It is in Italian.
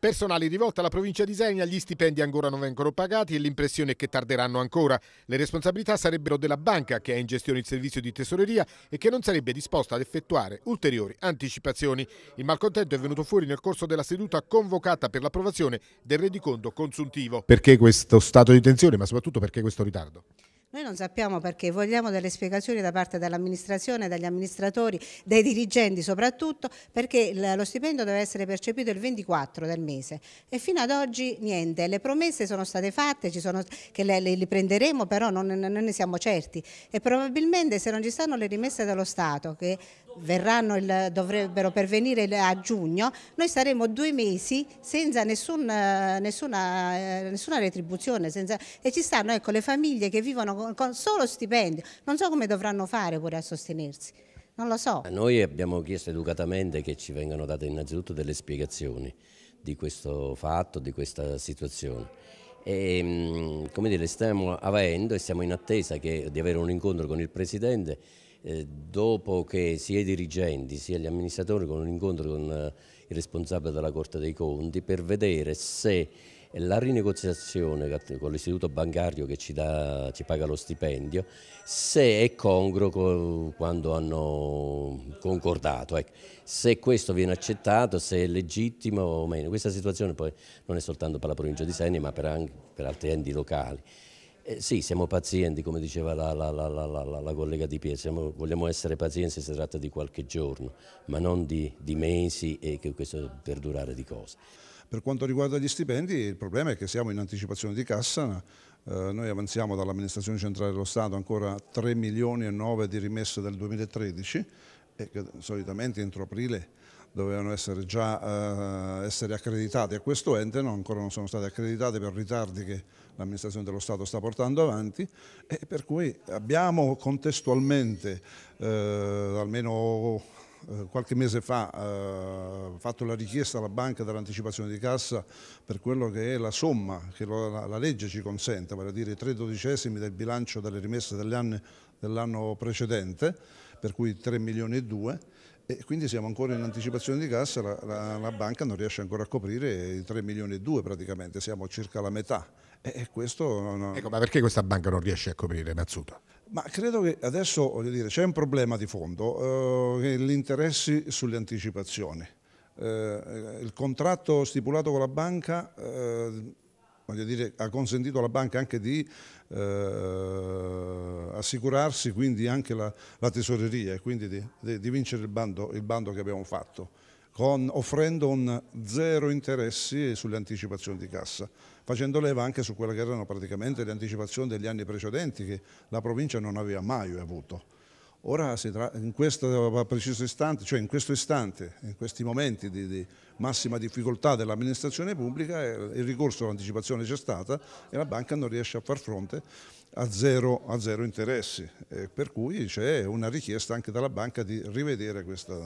Personali rivolta alla provincia di Senia, gli stipendi ancora non vengono pagati e l'impressione è che tarderanno ancora. Le responsabilità sarebbero della banca che ha in gestione il servizio di tesoreria e che non sarebbe disposta ad effettuare ulteriori anticipazioni. Il malcontento è venuto fuori nel corso della seduta convocata per l'approvazione del rendiconto consuntivo. Perché questo stato di tensione, ma soprattutto perché questo ritardo? Noi non sappiamo perché, vogliamo delle spiegazioni da parte dell'amministrazione, dagli amministratori, dai dirigenti soprattutto, perché lo stipendio deve essere percepito il 24 del mese e fino ad oggi niente, le promesse sono state fatte, sono, che le, le, le, prenderemo però non, non, ne siamo certi e probabilmente se non ci stanno le rimesse dello Stato che il, dovrebbero pervenire a giugno, noi saremo due mesi senza nessun, eh, nessuna, eh, nessuna, retribuzione senza, e ci stanno ecco, le famiglie che vivono con, solo stipendio. Non so come dovranno fare pure a sostenersi. Non lo so. Noi abbiamo chiesto educatamente che ci vengano date innanzitutto delle spiegazioni di questo fatto, di questa situazione. E, ehm, come dire, stiamo avendo e siamo in attesa che, di avere un incontro con il Presidente eh, dopo che sia i dirigenti sia gli amministratori con un incontro con eh, il responsabile della Corte dei Conti per vedere se la rinegoziazione con l'istituto bancario che ci, dà, ci, paga lo stipendio, se è congruo con quando hanno concordato, ecco. se questo viene accettato, se è legittimo o meno. Questa situazione poi non è soltanto per la provincia di Seni ma per, anche, per altri enti locali. Eh, sì, siamo pazienti, come diceva la, la, la, la collega Di Pietro, siamo, vogliamo essere pazienti se si tratta di qualche giorno, ma non di, di mesi e che questo perdurare di cose. Per quanto riguarda gli stipendi, il problema è che siamo in anticipazione di cassa, eh, noi avanziamo dall'amministrazione centrale dello Stato ancora 3 milioni e 9 di rimesse del 2013 e eh, che solitamente entro aprile dovevano essere già eh, essere accreditati a questo ente, no, ancora non sono stati accreditati per ritardi che l'amministrazione dello Stato sta portando avanti e per cui abbiamo contestualmente eh, almeno eh, qualche mese fa eh, fatto la richiesta alla banca dell'anticipazione di cassa per quello che è la somma che la, la legge ci consente, vale a dire i tre dodicesimi del bilancio delle rimesse dell'anno dell precedente, per cui 3 milioni e 2 e quindi siamo ancora in anticipazione di cassa, la, la, la banca non riesce ancora a coprire i 3 milioni e 2 praticamente, siamo circa la metà. E questo non... Ecco, ma perché questa banca non riesce a coprire Mazzuto? Ma credo che adesso c'è un problema di fondo, eh, gli interessi sulle anticipazioni. Eh, il contratto stipulato con la banca eh, dire, ha consentito alla banca anche di eh, assicurarsi quindi anche la, la tesoreria e quindi di, di, di vincere il bando, il bando, che abbiamo fatto, con, offrendo un zero interessi sulle anticipazioni di cassa, facendo leva anche su quelle che erano praticamente le anticipazioni degli anni precedenti che la provincia non aveva mai avuto. Ora in questo preciso istante, cioè in questo istante, in questi momenti di, di massima difficoltà dell'amministrazione pubblica, eh, il ricorso all'anticipazione c'è stata e la banca non riesce a far fronte a zero, a zero interessi, eh, per cui c'è una richiesta anche dalla banca di rivedere questa...